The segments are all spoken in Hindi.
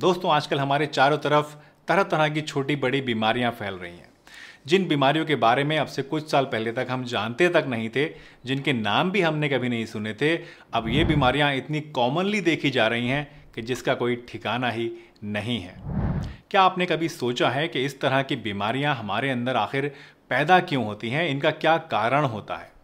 दोस्तों आजकल हमारे चारों तरफ तरह तरह की छोटी बड़ी बीमारियां फैल रही हैं जिन बीमारियों के बारे में अब से कुछ साल पहले तक हम जानते तक नहीं थे जिनके नाम भी हमने कभी नहीं सुने थे अब ये बीमारियां इतनी कॉमनली देखी जा रही हैं कि जिसका कोई ठिकाना ही नहीं है क्या आपने कभी सोचा है कि इस तरह की बीमारियां हमारे अंदर आखिर पैदा क्यों होती हैं इनका क्या कारण होता है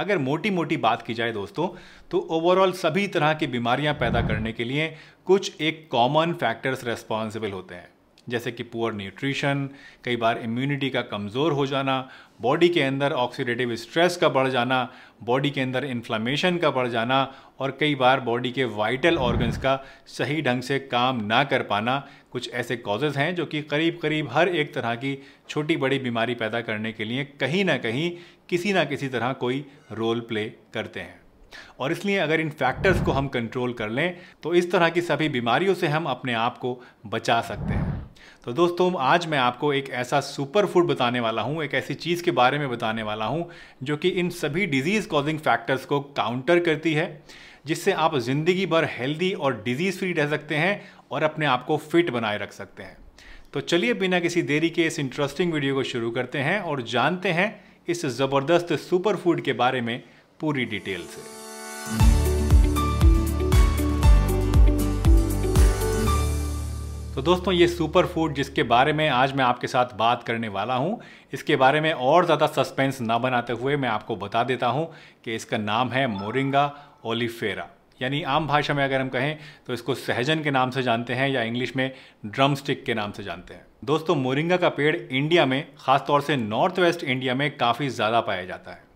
अगर मोटी मोटी बात की जाए दोस्तों तो ओवरऑल सभी तरह की बीमारियां पैदा करने के लिए कुछ एक कॉमन फैक्टर्स रेस्पॉन्सिबल होते हैं जैसे कि पुअर न्यूट्रिशन कई बार इम्यूनिटी का कमज़ोर हो जाना बॉडी के अंदर ऑक्सीडेटिव स्ट्रेस का बढ़ जाना बॉडी के अंदर इन्फ्लामेशन का बढ़ जाना और कई बार बॉडी के वाइटल ऑर्गन्स का सही ढंग से काम ना कर पाना कुछ ऐसे कॉजेज़ हैं जो कि करीब करीब हर एक तरह की छोटी बड़ी बीमारी पैदा करने के लिए कहीं ना कहीं किसी ना किसी तरह कोई रोल प्ले करते हैं और इसलिए अगर इन फैक्टर्स को हम कंट्रोल कर लें तो इस तरह की सभी बीमारियों से हम अपने आप को बचा सकते हैं तो दोस्तों आज मैं आपको एक ऐसा सुपर फूड बताने वाला हूँ एक ऐसी चीज़ के बारे में बताने वाला हूँ जो कि इन सभी डिजीज़ कॉजिंग फैक्टर्स को काउंटर करती है जिससे आप ज़िंदगी भर हेल्दी और डिजीज़ फ्री रह सकते हैं और अपने आप को फिट बनाए रख सकते हैं तो चलिए बिना किसी देरी के इस इंटरेस्टिंग वीडियो को शुरू करते हैं और जानते हैं इस ज़बरदस्त सुपर फूड के बारे में पूरी डिटेल से तो दोस्तों ये सुपर फूड जिसके बारे में आज मैं आपके साथ बात करने वाला हूँ इसके बारे में और ज़्यादा सस्पेंस ना बनाते हुए मैं आपको बता देता हूँ कि इसका नाम है मोरिंगा ओलिफेरा यानी आम भाषा में अगर हम कहें तो इसको सहजन के नाम से जानते हैं या इंग्लिश में ड्रम स्टिक के नाम से जानते हैं दोस्तों मोरिंगा का पेड़ इंडिया में खासतौर से नॉर्थ वेस्ट इंडिया में काफ़ी ज़्यादा पाया जाता है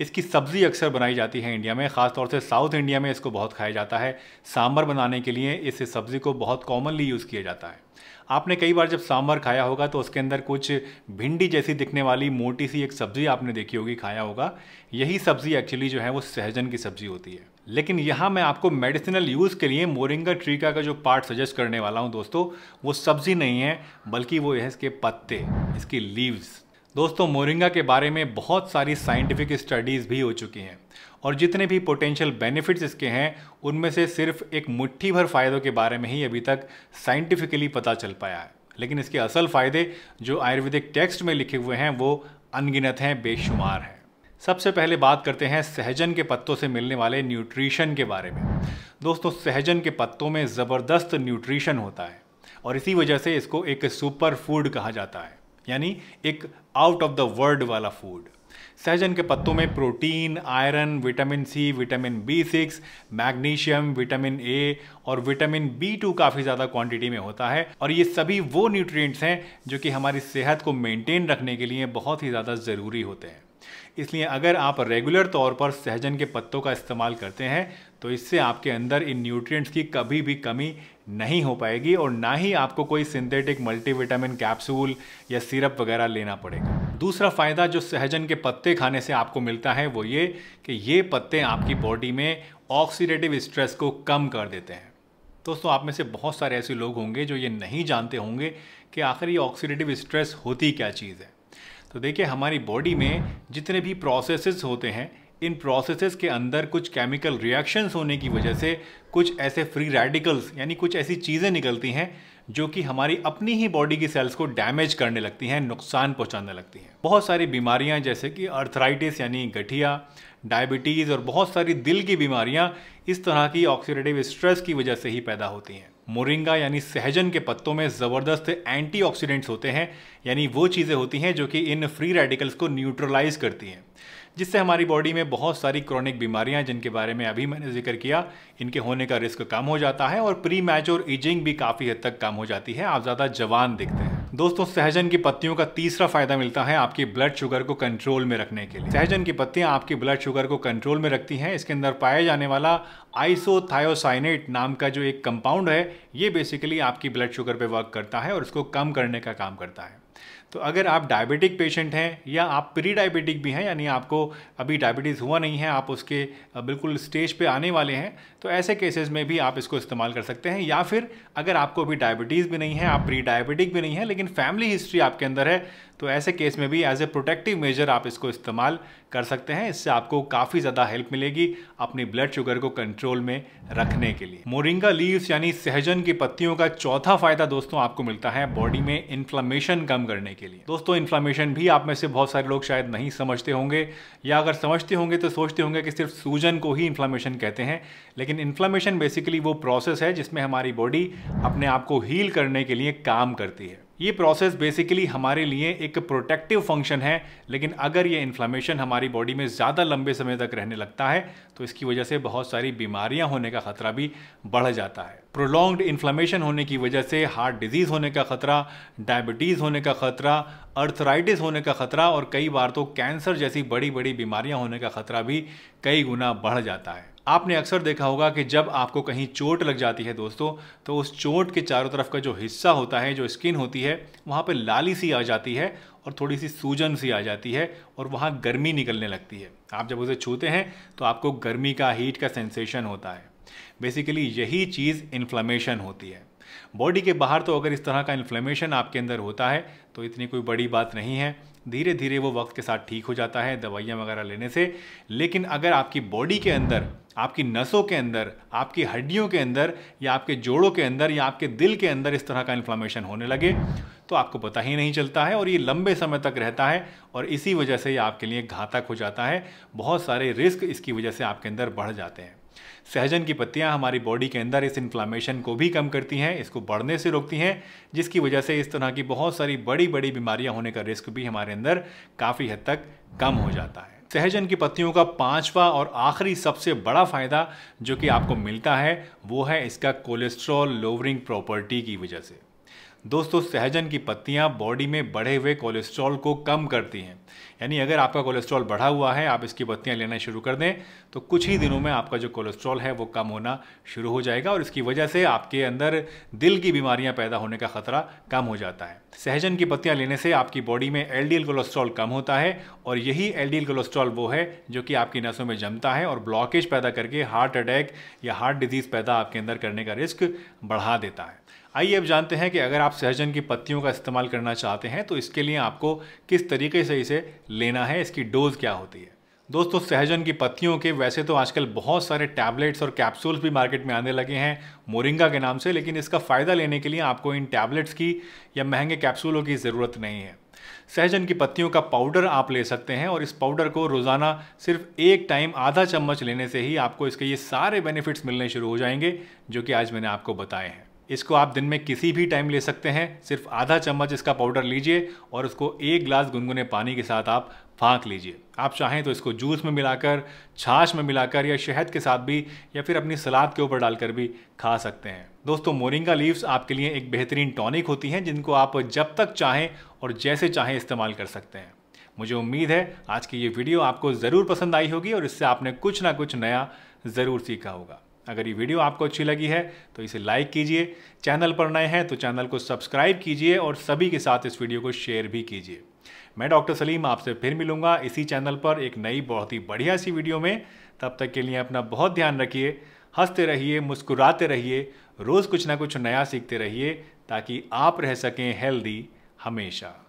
इसकी सब्ज़ी अक्सर बनाई जाती है इंडिया में ख़ासतौर से साउथ इंडिया में इसको बहुत खाया जाता है सांभर बनाने के लिए इस सब्ज़ी को बहुत कॉमनली यूज़ किया जाता है आपने कई बार जब सांभर खाया होगा तो उसके अंदर कुछ भिंडी जैसी दिखने वाली मोटी सी एक सब्ज़ी आपने देखी होगी खाया होगा यही सब्ज़ी एक्चुअली जो है वो सहजन की सब्ज़ी होती है लेकिन यहाँ मैं आपको मेडिसिनल यूज़ के लिए मोरिंगा ट्रीका का जो पार्ट सजेस्ट करने वाला हूँ दोस्तों वो सब्ज़ी नहीं है बल्कि वो है इसके पत्ते इसकी लीव्स दोस्तों मोरिंगा के बारे में बहुत सारी साइंटिफिक स्टडीज़ भी हो चुकी हैं और जितने भी पोटेंशियल बेनिफिट्स इसके हैं उनमें से सिर्फ एक मुट्ठी भर फ़ायदों के बारे में ही अभी तक साइंटिफिकली पता चल पाया है लेकिन इसके असल फ़ायदे जो आयुर्वेदिक टेक्स्ट में लिखे हुए हैं वो अनगिनत हैं बेशुमार हैं सबसे पहले बात करते हैं सहजन के पत्तों से मिलने वाले न्यूट्रिशन के बारे में दोस्तों सहजन के पत्तों में ज़बरदस्त न्यूट्रिशन होता है और इसी वजह से इसको एक सुपर फूड कहा जाता है यानी एक आउट ऑफ द वर्ल्ड वाला फूड सहजन के पत्तों में protein iron vitamin C vitamin B six magnesium vitamin A और विटामिन बी टू काफ़ी ज़्यादा क्वांटिटी में होता है और ये सभी वो न्यूट्रिएंट्स हैं जो कि हमारी सेहत को मेंटेन रखने के लिए बहुत ही ज़्यादा ज़रूरी होते हैं इसलिए अगर आप रेगुलर तौर पर सहजन के पत्तों का इस्तेमाल करते हैं तो इससे आपके अंदर इन न्यूट्रिएंट्स की कभी भी कमी नहीं हो पाएगी और ना ही आपको कोई सिंथेटिक मल्टीविटामिन कैप्सूल या सिरप वगैरह लेना पड़ेगा दूसरा फ़ायदा जो सहजन के पत्ते खाने से आपको मिलता है वो ये कि ये पत्ते आपकी बॉडी में ऑक्सीडेटिव स्ट्रेस को कम कर देते हैं दोस्तों आप में से बहुत सारे ऐसे लोग होंगे जो ये नहीं जानते होंगे कि आखिर ये ऑक्सीडेटिव स्ट्रेस होती क्या चीज़ है तो देखिए हमारी बॉडी में जितने भी प्रोसेसेस होते हैं इन प्रोसेसेस के अंदर कुछ केमिकल रिएक्शंस होने की वजह से कुछ ऐसे फ्री रेडिकल्स यानी कुछ ऐसी चीज़ें निकलती हैं जो कि हमारी अपनी ही बॉडी की सेल्स को डैमेज करने लगती हैं नुकसान पहुंचाने लगती हैं बहुत सारी बीमारियां जैसे कि अर्थराइटिस यानी गठिया डायबिटीज़ और बहुत सारी दिल की बीमारियां इस तरह की ऑक्सीडेटिव स्ट्रेस की वजह से ही पैदा होती हैं मोरिंगा यानी सहजन के पत्तों में ज़बरदस्त एंटीऑक्सीडेंट्स होते हैं यानी वो चीज़ें होती हैं जो कि इन फ्री रेडिकल्स को न्यूट्रलाइज करती हैं जिससे हमारी बॉडी में बहुत सारी क्रॉनिक बीमारियां जिनके बारे में अभी मैंने जिक्र किया इनके होने का रिस्क कम हो जाता है और प्री मैच और एजिंग भी काफ़ी हद तक कम हो जाती है आप ज़्यादा जवान दिखते हैं दोस्तों सहजन की पत्तियों का तीसरा फायदा मिलता है आपकी ब्लड शुगर को कंट्रोल में रखने के लिए सहजन की पत्तियां आपकी ब्लड शुगर को कंट्रोल में रखती हैं इसके अंदर पाया जाने वाला आइसोथायोसाइनेट नाम का जो एक कंपाउंड है ये बेसिकली आपकी ब्लड शुगर पे वर्क करता है और इसको कम करने का काम करता है तो अगर आप डायबिटिक पेशेंट हैं या आप प्री डायबिटिक भी हैं यानी आपको अभी डायबिटीज़ हुआ नहीं है आप उसके बिल्कुल स्टेज पे आने वाले हैं तो ऐसे केसेस में भी आप इसको इस्तेमाल कर सकते हैं या फिर अगर आपको अभी डायबिटीज़ भी नहीं है आप प्री डायबिटिक भी नहीं है लेकिन फैमिली हिस्ट्री आपके अंदर है तो ऐसे केस में भी एज ए प्रोटेक्टिव मेजर आप इसको इस्तेमाल कर सकते हैं इससे आपको काफ़ी ज़्यादा हेल्प मिलेगी अपनी ब्लड शुगर को कंट्रोल में रखने के लिए मोरिंगा लीव्स यानी सहजन की पत्तियों का चौथा फायदा दोस्तों आपको मिलता है बॉडी में इन्फ्लामेशन कम करने के लिए दोस्तों इन्फ्लामेशन भी आप में से बहुत सारे लोग शायद नहीं समझते होंगे या अगर समझते होंगे तो सोचते होंगे कि सिर्फ सूजन को ही इन्फ्लामेशन कहते हैं लेकिन इन्फ्लामेशन बेसिकली वो प्रोसेस है जिसमें हमारी बॉडी अपने आप को हील करने के लिए काम करती है ये प्रोसेस बेसिकली हमारे लिए एक प्रोटेक्टिव फंक्शन है लेकिन अगर ये इन्फ्लामेशन हमारी बॉडी में ज़्यादा लंबे समय तक रहने लगता है तो इसकी वजह से बहुत सारी बीमारियां होने का ख़तरा भी बढ़ जाता है प्रोलॉन्ग्ड इन्फ्लामेशन होने की वजह से हार्ट डिजीज़ होने का ख़तरा डायबिटीज़ होने का ख़तरा अर्थराइटिस होने का ख़तरा और कई बार तो कैंसर जैसी बड़ी बड़ी बीमारियाँ होने का ख़तरा भी कई गुना बढ़ जाता है आपने अक्सर देखा होगा कि जब आपको कहीं चोट लग जाती है दोस्तों तो उस चोट के चारों तरफ का जो हिस्सा होता है जो स्किन होती है वहाँ पर लाली सी आ जाती है और थोड़ी सी सूजन सी आ जाती है और वहाँ गर्मी निकलने लगती है आप जब उसे छूते हैं तो आपको गर्मी का हीट का सेंसेशन होता है बेसिकली यही चीज़ इन्फ्लामेशन होती है बॉडी के बाहर तो अगर इस तरह का इन्फ्लेमेशन आपके अंदर होता है तो इतनी कोई बड़ी बात नहीं है धीरे धीरे वो वक्त के साथ ठीक हो जाता है दवाइयाँ वगैरह लेने से लेकिन अगर आपकी बॉडी के अंदर आपकी नसों के अंदर आपकी हड्डियों के अंदर या आपके जोड़ों के अंदर या आपके दिल के अंदर इस तरह का इन्फ्लामेशन होने लगे तो आपको पता ही नहीं चलता है और ये लंबे समय तक रहता है और इसी वजह से ये आपके लिए घातक हो जाता है बहुत सारे रिस्क इसकी वजह से आपके अंदर बढ़ जाते हैं सहजन की पत्तियां हमारी बॉडी के अंदर इस इन्फ्लामेशन को भी कम करती हैं इसको बढ़ने से रोकती हैं जिसकी वजह से इस तरह की बहुत सारी बड़ी बड़ी बीमारियां होने का रिस्क भी हमारे अंदर काफ़ी हद तक कम हो जाता है सहजन की पत्तियों का पांचवा और आखिरी सबसे बड़ा फ़ायदा जो कि आपको मिलता है वो है इसका कोलेस्ट्रॉल लोवरिंग प्रॉपर्टी की वजह से दोस्तों सहजन की पत्तियां बॉडी में बढ़े हुए कोलेस्ट्रॉल को कम करती हैं यानी अगर आपका कोलेस्ट्रॉल बढ़ा हुआ है आप इसकी पत्तियाँ लेना शुरू कर दें तो कुछ ही दिनों में आपका जो कोलेस्ट्रॉल है वो कम होना शुरू हो जाएगा और इसकी वजह से आपके अंदर दिल की बीमारियाँ पैदा होने का खतरा कम हो जाता है सहजन की पत्तियाँ लेने से आपकी बॉडी में एल कोलेस्ट्रॉल कम होता है और यही एल कोलेस्ट्रॉल वो है जो कि आपकी नसों में जमता है और ब्लॉकेज पैदा करके हार्ट अटैक या हार्ट डिजीज़ पैदा आपके अंदर करने का रिस्क बढ़ा देता है आइए अब जानते हैं कि अगर आप सहजन की पत्तियों का इस्तेमाल करना चाहते हैं तो इसके लिए आपको किस तरीके से इसे लेना है इसकी डोज क्या होती है दोस्तों सहजन की पत्तियों के वैसे तो आजकल बहुत सारे टैबलेट्स और कैप्सूल्स भी मार्केट में आने लगे हैं मोरिंगा के नाम से लेकिन इसका फ़ायदा लेने के लिए आपको इन टैबलेट्स की या महंगे कैप्सूलों की ज़रूरत नहीं है सहजन की पत्तियों का पाउडर आप ले सकते हैं और इस पाउडर को रोज़ाना सिर्फ एक टाइम आधा चम्मच लेने से ही आपको इसके ये सारे बेनिफिट्स मिलने शुरू हो जाएंगे जो कि आज मैंने आपको बताए हैं इसको आप दिन में किसी भी टाइम ले सकते हैं सिर्फ आधा चम्मच इसका पाउडर लीजिए और उसको एक ग्लास गुनगुने पानी के साथ आप फाँक लीजिए आप चाहें तो इसको जूस में मिलाकर छाछ में मिलाकर या शहद के साथ भी या फिर अपनी सलाद के ऊपर डालकर भी खा सकते हैं दोस्तों मोरिंगा लीव्स आपके लिए एक बेहतरीन टॉनिक होती हैं जिनको आप जब तक चाहें और जैसे चाहें इस्तेमाल कर सकते हैं मुझे उम्मीद है आज की ये वीडियो आपको ज़रूर पसंद आई होगी और इससे आपने कुछ ना कुछ नया ज़रूर सीखा होगा अगर ये वीडियो आपको अच्छी लगी है तो इसे लाइक कीजिए चैनल पर नए हैं तो चैनल को सब्सक्राइब कीजिए और सभी के साथ इस वीडियो को शेयर भी कीजिए मैं डॉक्टर सलीम आपसे फिर मिलूंगा इसी चैनल पर एक नई बहुत ही बढ़िया सी वीडियो में तब तक के लिए अपना बहुत ध्यान रखिए हंसते रहिए मुस्कुराते रहिए रोज़ कुछ ना कुछ नया सीखते रहिए ताकि आप रह सकें हेल्दी हमेशा